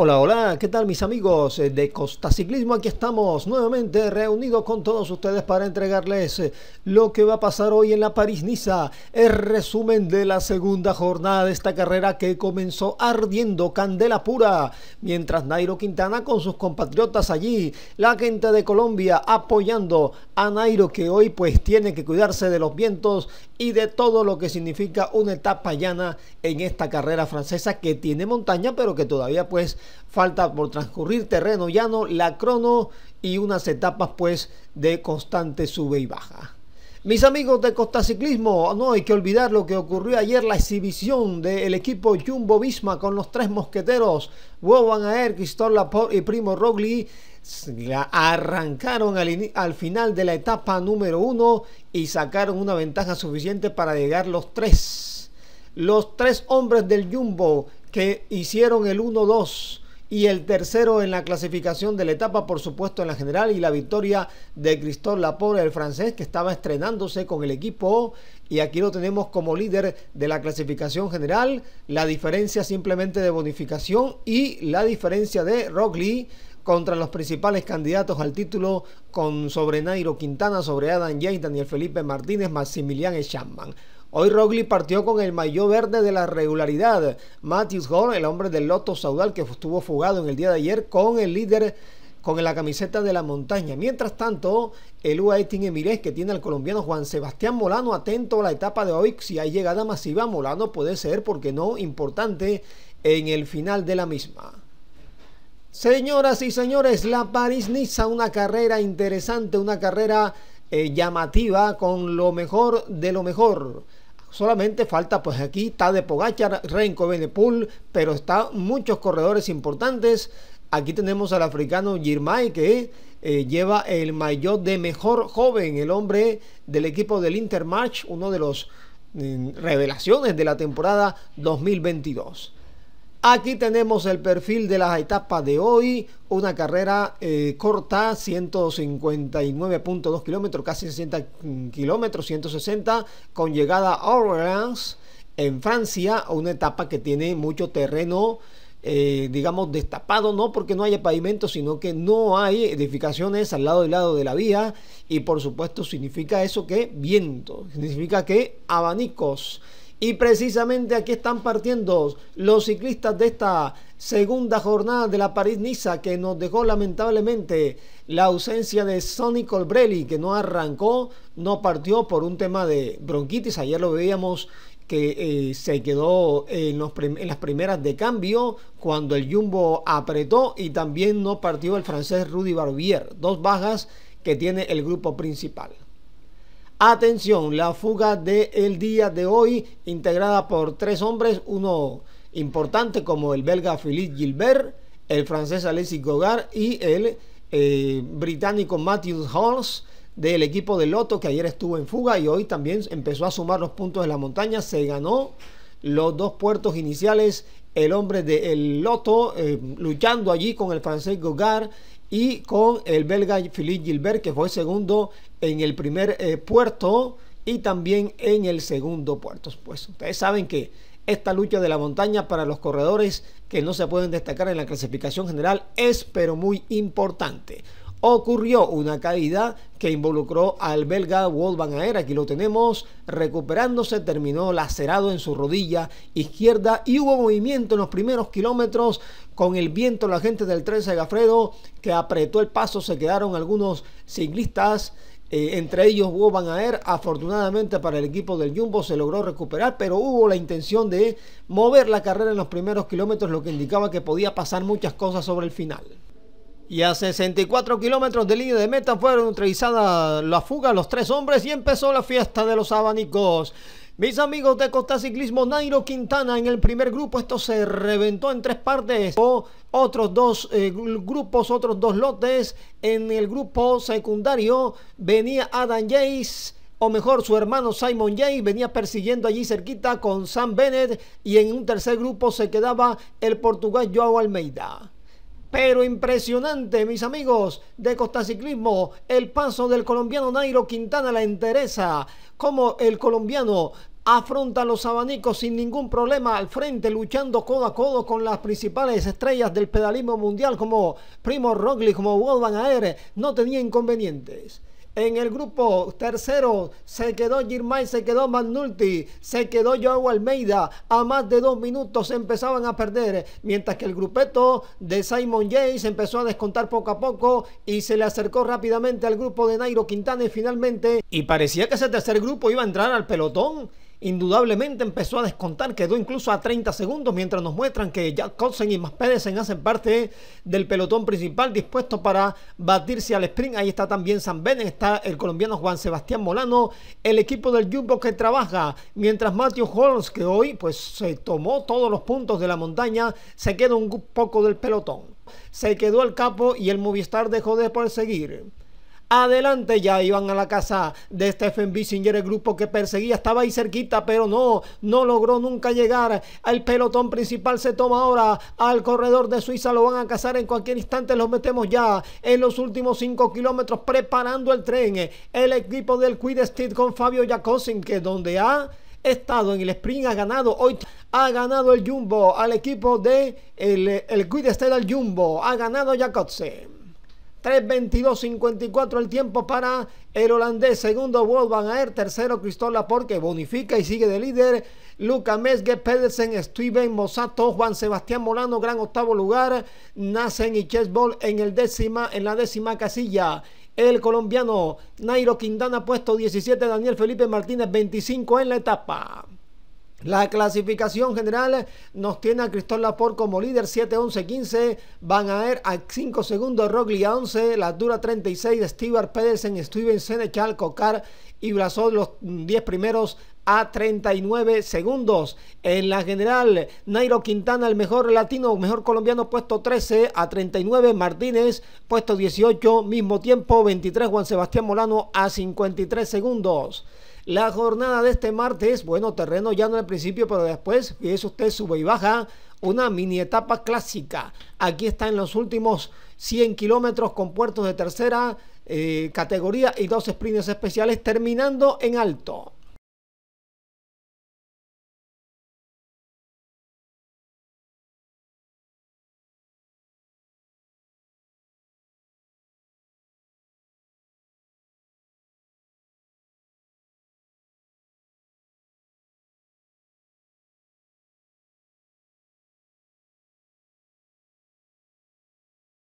Hola, hola, ¿qué tal mis amigos eh, de Costa Ciclismo? Aquí estamos nuevamente reunidos con todos ustedes para entregarles eh, lo que va a pasar hoy en la París-Niza, el resumen de la segunda jornada de esta carrera que comenzó ardiendo candela pura, mientras Nairo Quintana con sus compatriotas allí, la gente de Colombia apoyando a Nairo que hoy pues tiene que cuidarse de los vientos y de todo lo que significa una etapa llana en esta carrera francesa que tiene montaña pero que todavía pues Falta por transcurrir terreno llano, la crono y unas etapas pues de constante sube y baja. Mis amigos de Costa Ciclismo, no hay que olvidar lo que ocurrió ayer, la exhibición del equipo Jumbo Visma con los tres mosqueteros, Woban Aer, Cristóbal y Primo Rogli, arrancaron al, final de la etapa número uno y sacaron una ventaja suficiente para llegar los tres los tres hombres del Jumbo que hicieron el 1-2 y el tercero en la clasificación de la etapa, por supuesto, en la general y la victoria de Cristóbal Laporte, el francés, que estaba estrenándose con el equipo y aquí lo tenemos como líder de la clasificación general, la diferencia simplemente de bonificación y la diferencia de Rockley contra los principales candidatos al título con sobre Nairo Quintana, sobre Adam Yates, Daniel Felipe Martínez, Maximilian Echampman. Hoy Rogli partió con el mayor verde de la regularidad. Matthews Hall, el hombre del Loto Saudal que estuvo fugado en el día de ayer con el líder con la camiseta de la montaña. Mientras tanto, el UAE Team Emirates que tiene al colombiano Juan Sebastián Molano atento a la etapa de hoy. Si hay llegada masiva, Molano puede ser, porque no, importante en el final de la misma. Señoras y señores, la París-Niza, una carrera interesante, una carrera eh, llamativa con lo mejor de lo mejor. Solamente falta, pues aquí está de Pogachar, Renko Benepul, pero están muchos corredores importantes. Aquí tenemos al africano Girmay que eh, lleva el maillot de mejor joven, el hombre del equipo del Intermarch, uno de los mm, revelaciones de la temporada 2022. Aquí tenemos el perfil de las etapas de hoy, una carrera eh, corta, 159.2 kilómetros, casi 60 kilómetros, 160, con llegada a Orleans en Francia, una etapa que tiene mucho terreno. Eh, digamos, destapado, no porque no haya pavimento, sino que no hay edificaciones al lado y lado de la vía. Y por supuesto significa eso que viento, significa que abanicos y precisamente aquí están partiendo los ciclistas de esta segunda jornada de la París-Niza que nos dejó lamentablemente la ausencia de Sonny Colbrelli que no arrancó, no partió por un tema de bronquitis. Ayer lo veíamos que eh, se quedó en, en, las primeras de cambio cuando el Jumbo apretó y también no partió el francés Rudy Barbier. Dos bajas que tiene el grupo principal. Atención, la fuga del día de hoy, integrada por tres hombres, uno importante como el belga Philippe Gilbert, el francés Alexis Gogar y el eh, británico Matthew Holmes del equipo de Loto que ayer estuvo en fuga y hoy también empezó a sumar los puntos de la montaña, se ganó los dos puertos iniciales, el hombre del de Loto eh, luchando allí con el francés Gogar y con el belga Philippe Gilbert, que fue segundo en el primer eh, puerto y también en el segundo puerto. Pues ustedes saben que esta lucha de la montaña para los corredores que no se pueden destacar en la clasificación general es pero muy importante. Ocurrió una caída que involucró al belga Wolfgang van aquí lo tenemos, recuperándose, terminó lacerado en su rodilla izquierda y hubo movimiento en los primeros kilómetros con el viento, la gente del 13 de Gafredo que apretó el paso, se quedaron algunos ciclistas eh, entre ellos hubo Van Aer, afortunadamente para el equipo del Jumbo se logró recuperar, pero hubo la intención de mover la carrera en los primeros kilómetros, lo que indicaba que podía pasar muchas cosas sobre el final. Y a 64 kilómetros de línea de meta fueron utilizadas la fuga los tres hombres y empezó la fiesta de los abanicos. Mis amigos de Costa Ciclismo, Nairo Quintana en el primer grupo, esto se reventó en tres partes. O otros dos eh, grupos, otros dos lotes. En el grupo secundario venía Adam Yates, o mejor su hermano Simon Yates, venía persiguiendo allí cerquita con Sam Bennett y en un tercer grupo se quedaba el portugués Joao Almeida pero impresionante, mis amigos de costaciclismo, el paso del colombiano Nairo Quintana la interesa, como el colombiano afronta los abanicos sin ningún problema al frente, luchando codo a codo con las principales estrellas del pedalismo mundial como Primo Roglic, como Wolfgang Aere, no tenía inconvenientes. En el grupo tercero se quedó Girmay, se quedó Magnulti, se quedó Joao Almeida. A más de dos minutos empezaban a perder, mientras que el grupeto de Simon Yates empezó a descontar poco a poco y se le acercó rápidamente al grupo de Nairo Quintana y finalmente. Y parecía que ese tercer grupo iba a entrar al pelotón. Indudablemente empezó a descontar, quedó incluso a 30 segundos mientras nos muestran que Jack Colson y Max Pedersen hacen parte del pelotón principal dispuesto para batirse al sprint. Ahí está también San Benen, está el colombiano Juan Sebastián Molano, el equipo del Jumbo que trabaja, mientras Matthew Holmes, que hoy pues se tomó todos los puntos de la montaña, se queda un poco del pelotón. Se quedó el capo y el Movistar dejó de perseguir. Adelante ya iban a la casa de Stephen Bissinger, el grupo que perseguía. Estaba ahí cerquita, pero no, no logró nunca llegar. El pelotón principal se toma ahora al corredor de Suiza. Lo van a cazar en cualquier instante. Los metemos ya en los últimos 5 kilómetros, preparando el tren. El equipo del Quid con Fabio Jakobsen que donde ha estado en el sprint, ha ganado hoy. Ha ganado el Jumbo al equipo de el, el al Jumbo. Ha ganado Jakobsen 3-22-54 el tiempo para el holandés. Segundo, Wolfgang Van Tercero, Cristóbal Laporte, bonifica y sigue de líder. Luca Mesge, Pedersen, Steven Mosato, Juan Sebastián Molano, gran octavo lugar. Nacen y Chessball en, el décima, en la décima casilla. El colombiano Nairo Quintana, puesto 17. Daniel Felipe Martínez, 25 en la etapa. La clasificación general nos tiene a Cristóbal Laporte como líder 7-11-15. Van a ver a 5 segundos Rogli a 11. La dura 36 de Stewart Pedersen, Steven Senechal, Cocar y Blasol, los 10 primeros a 39 segundos. En la general, Nairo Quintana, el mejor latino, mejor colombiano, puesto 13 a 39. Martínez, puesto 18, mismo tiempo, 23. Juan Sebastián Molano a 53 segundos. La jornada de este martes, bueno, terreno ya no al principio, pero después, fíjese usted, sube y baja, una mini etapa clásica. Aquí está en los últimos 100 kilómetros con puertos de tercera eh, categoría y dos sprints especiales, terminando en alto.